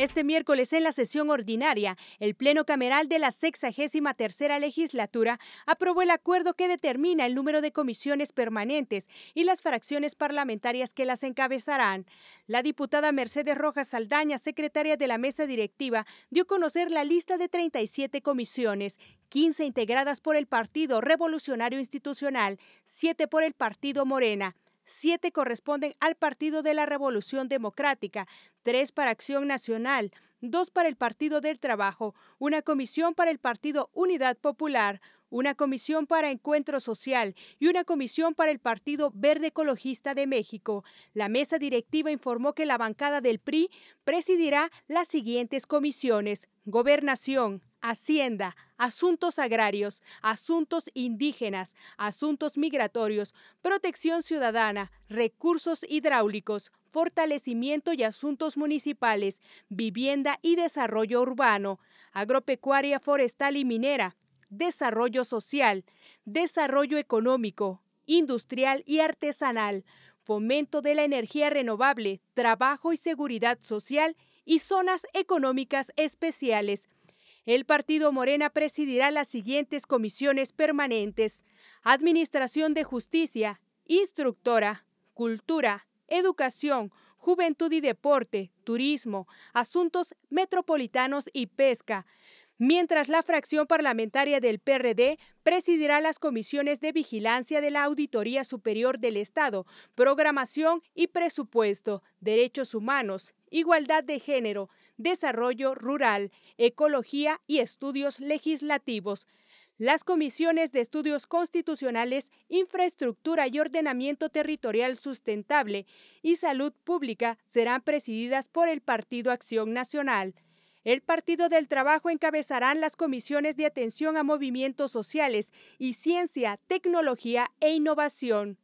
Este miércoles en la sesión ordinaria, el Pleno Cameral de la 63 legislatura aprobó el acuerdo que determina el número de comisiones permanentes y las fracciones parlamentarias que las encabezarán. La diputada Mercedes Rojas Saldaña, secretaria de la mesa directiva, dio a conocer la lista de 37 comisiones 15 integradas por el Partido Revolucionario Institucional, 7 por el Partido Morena, siete corresponden al Partido de la Revolución Democrática, tres para Acción Nacional, dos para el Partido del Trabajo, una comisión para el Partido Unidad Popular, una comisión para Encuentro Social y una comisión para el Partido Verde Ecologista de México. La mesa directiva informó que la bancada del PRI presidirá las siguientes comisiones. Gobernación, Hacienda, asuntos agrarios, asuntos indígenas, asuntos migratorios, protección ciudadana, recursos hidráulicos, fortalecimiento y asuntos municipales, vivienda y desarrollo urbano, agropecuaria, forestal y minera, desarrollo social, desarrollo económico, industrial y artesanal, fomento de la energía renovable, trabajo y seguridad social y zonas económicas especiales. El partido Morena presidirá las siguientes comisiones permanentes. Administración de Justicia, Instructora, Cultura, Educación, Juventud y Deporte, Turismo, Asuntos Metropolitanos y Pesca, mientras la fracción parlamentaria del PRD presidirá las comisiones de vigilancia de la Auditoría Superior del Estado, Programación y Presupuesto, Derechos Humanos, igualdad de género, desarrollo rural, ecología y estudios legislativos. Las comisiones de estudios constitucionales, infraestructura y ordenamiento territorial sustentable y salud pública serán presididas por el Partido Acción Nacional. El Partido del Trabajo encabezarán las comisiones de atención a movimientos sociales y ciencia, tecnología e innovación.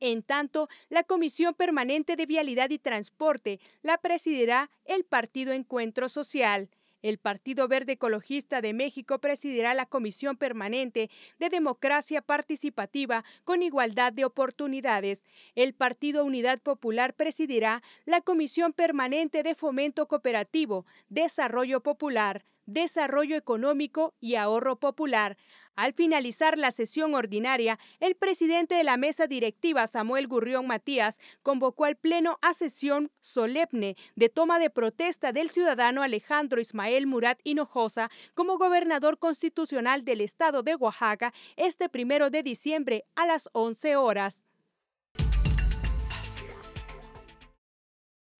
En tanto, la Comisión Permanente de Vialidad y Transporte la presidirá el Partido Encuentro Social. El Partido Verde Ecologista de México presidirá la Comisión Permanente de Democracia Participativa con Igualdad de Oportunidades. El Partido Unidad Popular presidirá la Comisión Permanente de Fomento Cooperativo, Desarrollo Popular desarrollo económico y ahorro popular. Al finalizar la sesión ordinaria, el presidente de la mesa directiva, Samuel Gurrión Matías, convocó al Pleno a sesión solemne de toma de protesta del ciudadano Alejandro Ismael Murat Hinojosa como gobernador constitucional del estado de Oaxaca este primero de diciembre a las 11 horas.